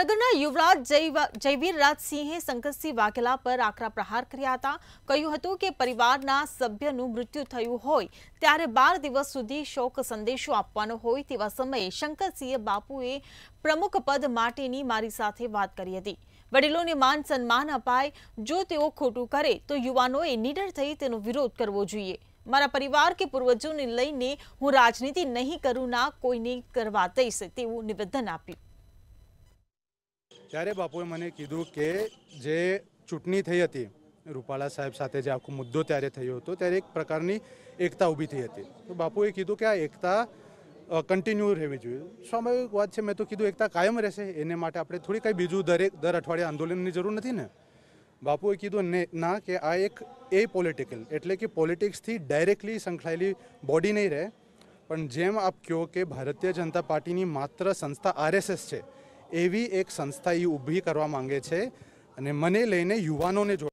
અગણના युवराज જય વીરરાજસિંહ હે શંકરસિંહ વાઘેલા પર આકરા પ્રહાર કર્યા હતા કહ્યું હતું કે પરિવારના સભ્યનું મૃત્યુ થયું હોય ત્યારે 12 દિવસ સુધી શોક સંદેશો આપવાનો હોય તેવા સમયે શંકરસિંહ બાપુએ પ્રમુખ પદ માટીની મારી સાથે વાત કરી હતી વડીલોને માન સન્માન અપાય જો તેઓ ખોટું કરે તો યુવાનોએ નીડર થઈ તેનો વિરોધ કરવો જોઈએ મારા પરિવાર કે પૂર્વજોને લઈને હું રાજનીતિ નહીં કરું ના કોઈને કરવા તઈ છે તેવું નિવેદન આપ્યું ત્યારે બાપુએ મને કીધું કે જે ચુટણી થઈ હતી રૂપાલા સાહેબ સાથે જે આપકો મુદ્દો તૈયાર થયો તો ત્યારે એક પ્રકારની એકતા ઉભી થઈ હતી તો બાપુએ કીધું કે આ એકતા કન્ટિન્યુ રહેવી જોઈએ સ્વામી વાત છે મે તો કીધું એકતા કાયમ રહેશે એને માટે આપણે થોડીકઈ બીજો દરેક દર અટવાડી આંદોલન ની જરૂર નથી ને બાપુએ કીધું ના કે આ એક એ પોલિટિકલ એટલે કે પોલિટિક્સ થી ડાયરેક્ટલી સંકળાયેલી બોડી નઈ રહે પણ જેમ આપ ક્યો કે ભારતીય જનતા પાર્ટી ની માત્ર સંસ્થા આરએસએસ છે એવી એક સંસ્થા એ ઊભી કરવા માંગે છે અને મને લઈને યુવાનોને જો